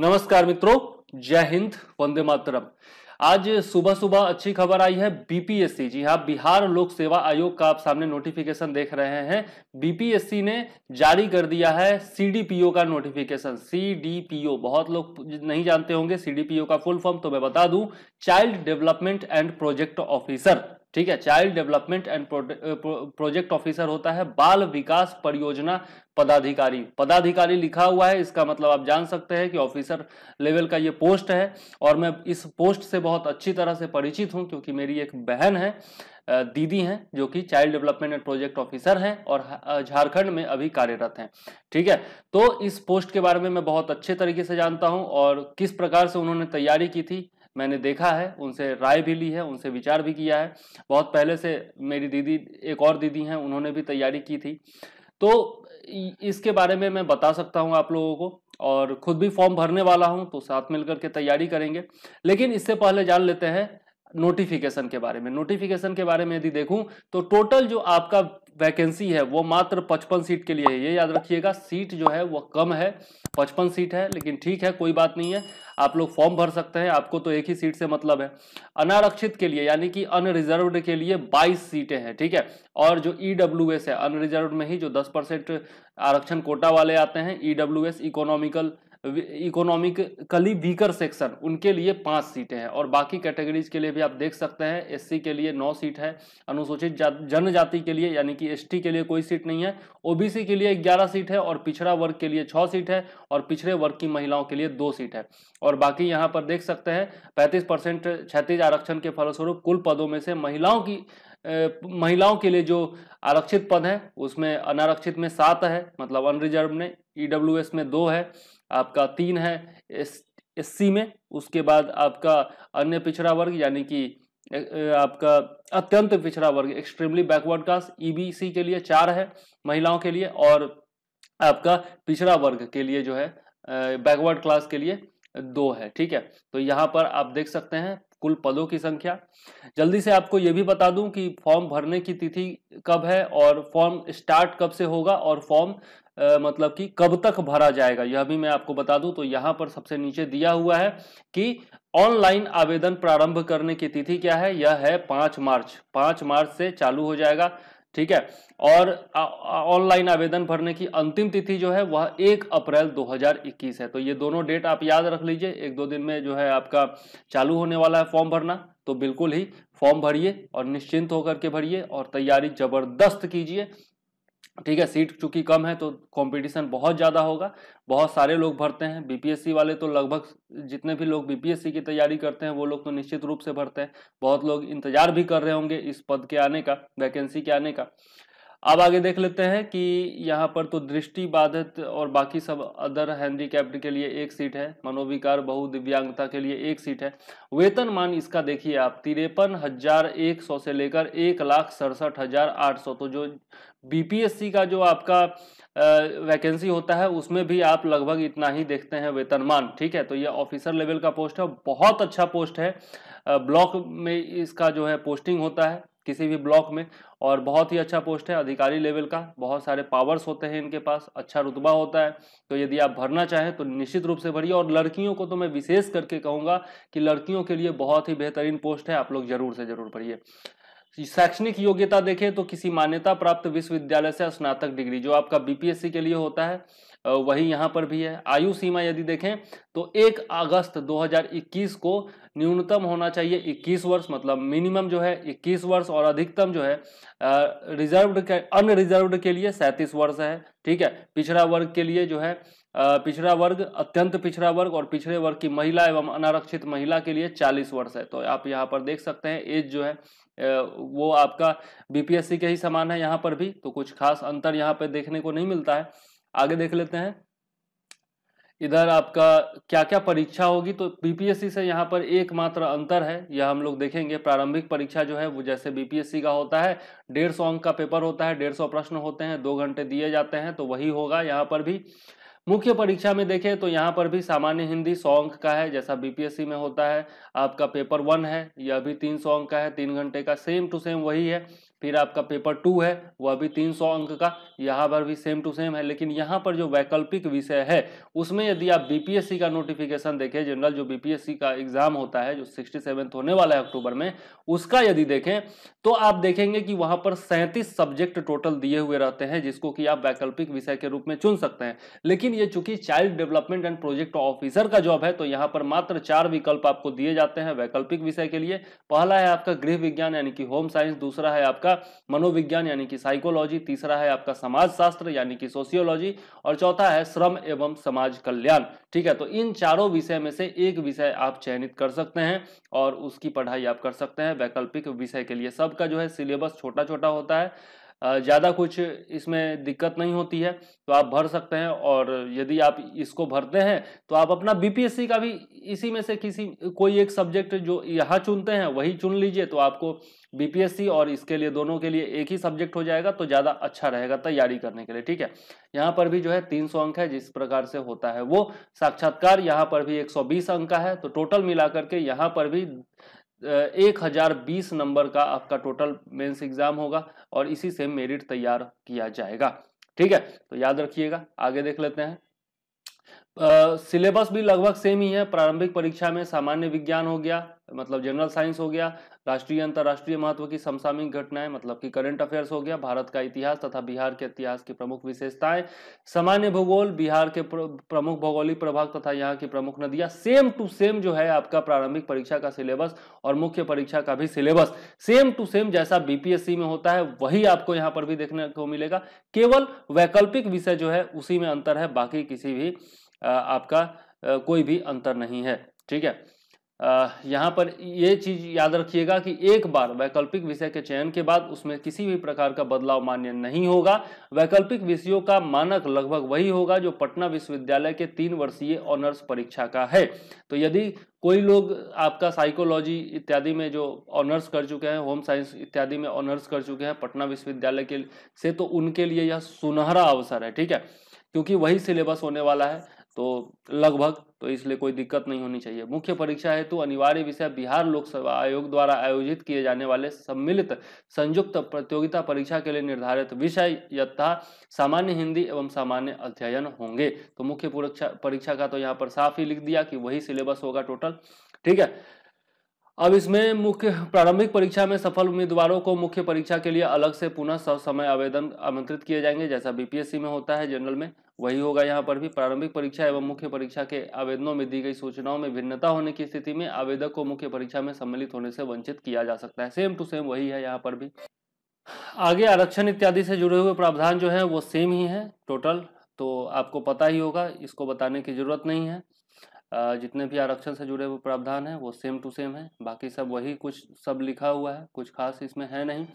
नमस्कार मित्रों जय हिंद वंदे मातरम आज सुबह सुबह अच्छी खबर आई है बीपीएससी जी हाँ बिहार लोक सेवा आयोग का आप सामने नोटिफिकेशन देख रहे हैं बीपीएससी ने जारी कर दिया है सीडीपीओ का नोटिफिकेशन सीडीपीओ बहुत लोग नहीं जानते होंगे सीडीपीओ का फुल फॉर्म तो मैं बता दूं child development and project officer ठीक है child development and project officer होता है बाल विकास परियोजना पदाधिकारी पदाधिकारी लिखा हुआ है इसका मतलब आप जान सकते हैं कि ऑफिसर लेवल का ये पोस्ट है और मैं इस पोस्ट से बहुत अच्छी तरह से परिचित हूँ क्योंकि मेरी एक बहन है दीदी हैं जो कि child development and project officer हैं और झारखंड में अभी कार्यरत हैं ठीक है तो इस पोस्ट के बारे में मैं बहुत अच्छे तरीके से जानता हूं और किस प्रकार से उन्होंने तैयारी की थी मैंने देखा है उनसे राय भी ली है उनसे विचार भी किया है बहुत पहले से मेरी दीदी एक और दीदी हैं उन्होंने भी तैयारी की थी तो इसके बारे में मैं बता सकता हूँ आप लोगों को और खुद भी फॉर्म भरने वाला हूँ तो साथ मिलकर के तैयारी करेंगे लेकिन इससे पहले जान लेते हैं नोटिफिकेशन के बारे में नोटिफिकेशन के बारे में यदि देखूं तो टोटल जो आपका वैकेंसी है वो मात्र पचपन सीट के लिए है ये याद रखिएगा सीट जो है वो कम है पचपन सीट है लेकिन ठीक है कोई बात नहीं है आप लोग फॉर्म भर सकते हैं आपको तो एक ही सीट से मतलब है अनारक्षित के लिए यानी कि अनरिजर्व के लिए 22 सीटें हैं ठीक है और जो ई e है अनरिजर्व में ही जो 10 परसेंट आरक्षण कोटा वाले आते हैं E e economical economically weaker section उनके लिए पाँच सीटें हैं और बाकी कैटेगरीज के लिए भी आप देख सकते हैं एससी के लिए नौ सीट है अनुसूचित जनजाति के लिए यानी कि एसटी के लिए कोई सीट नहीं है ओबीसी के लिए ग्यारह सीट है और पिछड़ा वर्ग के लिए छः सीट है और पिछड़े वर्ग की महिलाओं के लिए दो सीट है और बाकी यहाँ पर देख सकते हैं पैंतीस परसेंट आरक्षण के फलस्वरूप कुल पदों में से महिलाओं की महिलाओं के लिए जो आरक्षित पद है उसमें अनारक्षित में सात है मतलब अनरिजर्व में ईडब्ल्यू e में दो है आपका तीन है एस सी में उसके बाद आपका अन्य पिछड़ा वर्ग यानी कि आपका अत्यंत पिछड़ा वर्ग एक्सट्रीमली बैकवर्ड कास्ट ईबीसी के लिए चार है महिलाओं के लिए और आपका पिछड़ा वर्ग के लिए जो है बैकवर्ड क्लास के लिए दो है ठीक है तो यहाँ पर आप देख सकते हैं कुल पदों की संख्या जल्दी से आपको यह भी बता दूं कि फॉर्म भरने की तिथि कब है और फॉर्म स्टार्ट कब से होगा और फॉर्म मतलब कि कब तक भरा जाएगा यह भी मैं आपको बता दूं तो यहां पर सबसे नीचे दिया हुआ है कि ऑनलाइन आवेदन प्रारंभ करने की तिथि क्या है यह है पांच मार्च पांच मार्च से चालू हो जाएगा ठीक है और ऑनलाइन आवेदन भरने की अंतिम तिथि जो है वह एक अप्रैल 2021 है तो ये दोनों डेट आप याद रख लीजिए एक दो दिन में जो है आपका चालू होने वाला है फॉर्म भरना तो बिल्कुल ही फॉर्म भरिए और निश्चिंत होकर के भरिए और तैयारी जबरदस्त कीजिए ठीक है सीट चूंकि कम है तो कंपटीशन बहुत ज़्यादा होगा बहुत सारे लोग भरते हैं बीपीएससी वाले तो लगभग जितने भी लोग बीपीएससी की तैयारी करते हैं वो लोग तो निश्चित रूप से भरते हैं बहुत लोग इंतजार भी कर रहे होंगे इस पद के आने का वैकेंसी के आने का अब आगे देख लेते हैं कि यहाँ पर तो दृष्टि बाधित और बाकी सब अदर हैंडीकैप्ड के लिए एक सीट है मनोविकार बहुदिव्यांगता के लिए एक सीट है वेतन मान इसका देखिए आप तिरपन हजार एक सौ से लेकर एक लाख सड़सठ हजार आठ सौ तो जो बीपीएससी का जो आपका वैकेंसी होता है उसमें भी आप लगभग इतना ही देखते हैं वेतनमान ठीक है तो ये ऑफिसर लेवल का पोस्ट है बहुत अच्छा पोस्ट है ब्लॉक में इसका जो है पोस्टिंग होता है किसी भी ब्लॉक में और बहुत ही अच्छा पोस्ट है अधिकारी लेवल का बहुत सारे पावर्स होते हैं इनके पास अच्छा रुतबा होता है तो यदि आप भरना चाहें तो निश्चित रूप से भरिए और लड़कियों को तो मैं विशेष करके कहूँगा कि लड़कियों के लिए बहुत ही बेहतरीन पोस्ट है आप लोग जरूर से जरूर भरिए शैक्षणिक योग्यता देखें तो किसी मान्यता प्राप्त विश्वविद्यालय से स्नातक डिग्री जो आपका बीपीएससी के लिए होता है वही यहाँ पर भी है आयु सीमा यदि देखें तो 1 अगस्त 2021 को न्यूनतम होना चाहिए 21 वर्ष मतलब मिनिमम जो है 21 वर्ष और अधिकतम जो है रिजर्व्ड के अनरिजर्व्ड के लिए सैंतीस वर्ष है ठीक है पिछड़ा वर्ग के लिए जो है पिछड़ा वर्ग अत्यंत पिछड़ा वर्ग और पिछड़े वर्ग की महिला एवं अनारक्षित महिला के लिए 40 वर्ष है तो आप यहाँ पर देख सकते हैं एज जो है वो आपका बीपीएससी के ही समान है यहाँ पर भी तो कुछ खास अंतर यहाँ पर देखने को नहीं मिलता है आगे देख लेते हैं इधर आपका क्या क्या परीक्षा होगी तो बीपीएससी से यहाँ पर एकमात्र अंतर है यह हम लोग देखेंगे प्रारंभिक परीक्षा जो है वो जैसे बीपीएससी का होता है डेढ़ सौ अंक का पेपर होता है डेढ़ सौ प्रश्न होते हैं दो घंटे दिए जाते हैं तो वही होगा यहाँ पर भी मुख्य परीक्षा में देखें तो यहाँ पर भी सामान्य हिंदी सौ अंक का है जैसा बीपीएससी में होता है आपका पेपर वन है यह भी तीन सौ अंक का है तीन घंटे का सेम टू सेम वही है फिर आपका पेपर टू है वह भी तीन सौ अंक का यहाँ पर भी सेम टू सेम है लेकिन यहाँ पर जो वैकल्पिक विषय है उसमें यदि आप बीपीएससी का नोटिफिकेशन देखें जनरल जो बीपीएससी का एग्जाम होता है जो सिक्सटी होने वाला है अक्टूबर में उसका यदि देखें तो आप देखेंगे कि वहाँ पर सैंतीस सब्जेक्ट टोटल दिए हुए रहते हैं जिसको कि आप वैकल्पिक विषय के रूप में चुन सकते हैं लेकिन ये चूंकि child development and project officer का जॉब है तो यहाँ पर मात्र चार विकल्प आपको दिए जाते हैं वैकल्पिक विषय के लिए पहला है आपका गृह विज्ञान यानी कि होम साइंस दूसरा है आपका आपका मनोविज्ञान यानी कि साइकोलॉजी तीसरा है आपका समाज शास्त्र यानी कि सोशियोलॉजी और चौथा है श्रम एवं समाज कल्याण ठीक है तो इन चारों विषय में से एक विषय आप चयनित कर सकते हैं और उसकी पढ़ाई आप कर सकते हैं वैकल्पिक विषय के लिए सबका जो है सिलेबस छोटा छोटा होता है ज़्यादा कुछ इसमें दिक्कत नहीं होती है तो आप भर सकते हैं और यदि आप इसको भरते हैं तो आप अपना बीपीएससी का भी इसी में से किसी कोई एक सब्जेक्ट जो यहाँ चुनते हैं वही चुन लीजिए तो आपको बीपीएससी और इसके लिए दोनों के लिए एक ही सब्जेक्ट हो जाएगा तो ज़्यादा अच्छा रहेगा तैयारी करने के लिए ठीक है यहाँ पर भी जो है 300 अंक है जिस प्रकार से होता है वो साक्षात्कार यहाँ पर भी 120 अंक का है तो टोटल मिला करके यहाँ पर भी एक हजार बीस नंबर का आपका टोटल मेंस एग्जाम होगा और इसी से मेरिट तैयार किया जाएगा ठीक है तो याद रखिएगा आगे देख लेते हैं सिलेबस भी लगभग सेम ही है प्रारंभिक परीक्षा में सामान्य विज्ञान हो गया मतलब जनरल साइंस हो गया राष्ट्रीय अंतर्राष्ट्रीय महत्व की समसामयिक घटनाएं मतलब कि करंट अफेयर्स हो गया भारत का इतिहास तथा बिहार के इतिहास की प्रमुख विशेषताएं सामान्य भूगोल बिहार के प्रमुख भौगोलिक प्रभाग तथा यहाँ की प्रमुख नदियां सेम टू सेम जो है आपका प्रारंभिक परीक्षा का सिलेबस और मुख्य परीक्षा का भी सिलेबस सेम टू सेम जैसा बीपीएससी में होता है वही आपको यहाँ पर भी देखने को मिलेगा केवल वैकल्पिक विषय जो है उसी में अंतर है बाकी किसी भी आपका कोई भी अंतर नहीं है ठीक है यहाँ पर ये चीज याद रखिएगा कि एक बार वैकल्पिक विषय के चयन के बाद उसमें किसी भी प्रकार का बदलाव मान्य नहीं होगा वैकल्पिक विषयों का मानक लगभग वही होगा जो पटना विश्वविद्यालय के तीन वर्षीय ऑनर्स परीक्षा का है तो यदि कोई लोग आपका साइकोलॉजी इत्यादि में जो ऑनर्स कर चुके हैं होम साइंस इत्यादि में ऑनर्स कर चुके हैं पटना विश्वविद्यालय के से तो उनके लिए यह सुनहरा अवसर है ठीक है क्योंकि वही सिलेबस होने वाला है तो लगभग तो इसलिए कोई दिक्कत नहीं होनी चाहिए मुख्य परीक्षा हेतु अनिवार्य विषय बिहार लोक सेवा आयोग द्वारा आयोजित किए जाने वाले सम्मिलित संयुक्त प्रतियोगिता परीक्षा के लिए निर्धारित विषय यथा सामान्य हिंदी एवं सामान्य अध्ययन होंगे तो मुख्य परीक्षा परीक्षा का तो यहाँ पर साफ ही लिख दिया कि वही सिलेबस होगा टोटल ठीक है अब इसमें मुख्य प्रारंभिक परीक्षा में सफल उम्मीदवारों को मुख्य परीक्षा के लिए अलग से पुनः सब समय आवेदन आमंत्रित किए जाएंगे जैसा बीपीएससी में होता है जनरल में वही होगा यहाँ पर भी प्रारंभिक परीक्षा एवं मुख्य परीक्षा के आवेदनों में दी गई सूचनाओं में भिन्नता होने की स्थिति में आवेदक को मुख्य परीक्षा में सम्मिलित होने से वंचित किया जा सकता है सेम टू सेम वही है यहाँ पर भी आगे आरक्षण इत्यादि से जुड़े हुए प्रावधान जो है वो सेम ही है टोटल तो आपको पता ही होगा इसको बताने की जरूरत नहीं है जितने भी आरक्षण से जुड़े हुए प्रावधान हैं वो सेम टू सेम है बाकी सब वही कुछ सब लिखा हुआ है कुछ खास इसमें है नहीं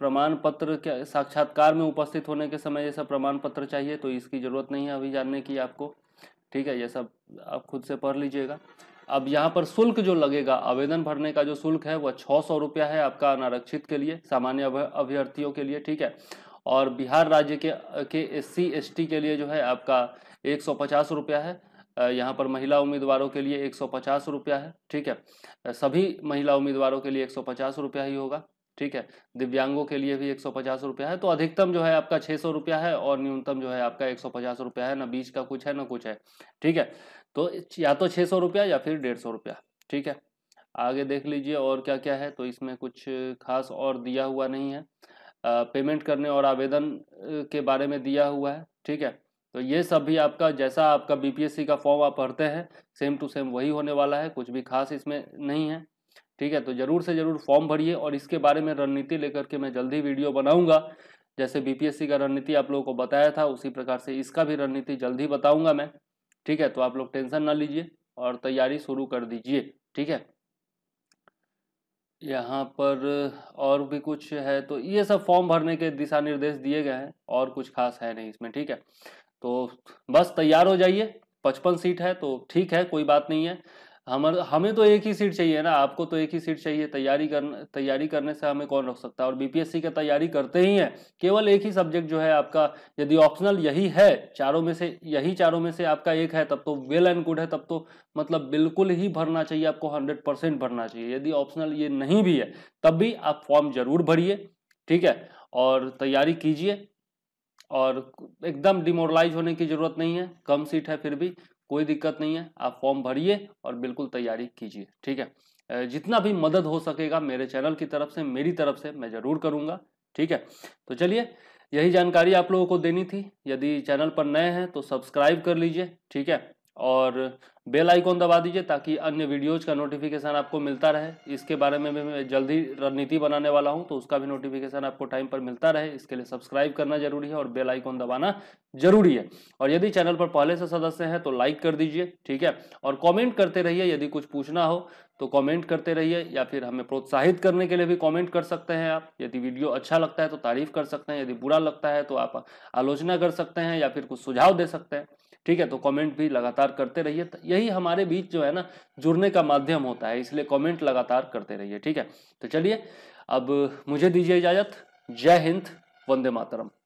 प्रमाण पत्र के साक्षात्कार में उपस्थित होने के समय ये सब प्रमाण पत्र चाहिए तो इसकी ज़रूरत नहीं है अभी जानने की आपको ठीक है ये सब आप खुद से पढ़ लीजिएगा अब यहाँ पर शुल्क जो लगेगा आवेदन भरने का जो शुल्क है वह छः सौ रुपया है आपका अनारक्षित के लिए सामान्य अभ्यर्थियों के लिए ठीक है और बिहार राज्य के के एस सी के लिए जो है आपका एक सौ पचास रुपया है यहाँ पर महिला उम्मीदवारों के लिए एक सौ रुपया है ठीक है सभी महिला उम्मीदवारों के लिए एक सौ रुपया ही होगा ठीक है दिव्यांगों के लिए भी एक सौ पचास रुपया है तो अधिकतम जो है आपका छः सौ रुपया है और न्यूनतम जो है आपका एक सौ पचास रुपया है ना बीच का कुछ है ना कुछ है ठीक है तो या तो छः सौ रुपया या फिर डेढ़ सौ रुपया ठीक है आगे देख लीजिए और क्या क्या है तो इसमें कुछ खास और दिया हुआ नहीं है पेमेंट करने और आवेदन के बारे में दिया हुआ है ठीक है तो ये सब भी आपका जैसा आपका बीपीएससी का फॉर्म आप भरते हैं सेम टू सेम वही होने वाला है कुछ भी खास इसमें नहीं है ठीक है तो ज़रूर से ज़रूर फॉर्म भरिए और इसके बारे में रणनीति लेकर के मैं जल्दी वीडियो बनाऊंगा जैसे बीपीएससी का रणनीति आप लोगों को बताया था उसी प्रकार से इसका भी रणनीति जल्दी बताऊंगा मैं ठीक है तो आप लोग टेंशन ना लीजिए और तैयारी शुरू कर दीजिए ठीक है यहाँ पर और भी कुछ है तो ये सब फॉर्म भरने के दिशा निर्देश दिए गए हैं और कुछ खास है नहीं इसमें ठीक है तो बस तैयार हो जाइए पचपन सीट है तो ठीक है कोई बात नहीं है हम हमें तो एक ही सीट चाहिए ना आपको तो एक ही सीट चाहिए तैयारी कर तैयारी करने से हमें कौन रोक सकता है और बीपीएससी का तैयारी करते ही हैं केवल एक ही सब्जेक्ट जो है आपका यदि ऑप्शनल यही है चारों में से यही चारों में से आपका एक है तब तो वेल एंड गुड है तब तो मतलब बिल्कुल ही भरना चाहिए आपको हंड्रेड परसेंट भरना चाहिए यदि ऑप्शनल ये नहीं भी है तब भी आप फॉर्म जरूर भरिए ठीक है और तैयारी कीजिए और एकदम डिमोरलाइज होने की ज़रूरत नहीं है कम सीट है फिर भी कोई दिक्कत नहीं है आप फॉर्म भरिए और बिल्कुल तैयारी कीजिए ठीक है जितना भी मदद हो सकेगा मेरे चैनल की तरफ से मेरी तरफ से मैं ज़रूर करूँगा ठीक है तो चलिए यही जानकारी आप लोगों को देनी थी यदि चैनल पर नए हैं तो सब्सक्राइब कर लीजिए ठीक है और बेल आइकॉन दबा दीजिए ताकि अन्य वीडियोज का नोटिफिकेशन आपको मिलता रहे इसके बारे में भी मैं जल्दी रणनीति बनाने वाला हूं तो उसका भी नोटिफिकेशन आपको टाइम पर मिलता रहे इसके लिए सब्सक्राइब करना जरूरी है और बेल आइकॉन दबाना जरूरी है और यदि चैनल पर पहले से सदस्य हैं तो लाइक कर दीजिए ठीक है और कॉमेंट करते रहिए यदि कुछ पूछना हो तो कॉमेंट करते रहिए या फिर हमें प्रोत्साहित करने के लिए भी कॉमेंट कर सकते हैं आप यदि वीडियो अच्छा लगता है तो तारीफ कर सकते हैं यदि बुरा लगता है तो आप आलोचना कर सकते हैं या फिर कुछ सुझाव दे सकते हैं ठीक है तो कमेंट भी लगातार करते रहिए यही हमारे बीच जो है ना जुड़ने का माध्यम होता है इसलिए कमेंट लगातार करते रहिए ठीक है तो चलिए अब मुझे दीजिए इजाज़त जय हिंद वंदे मातरम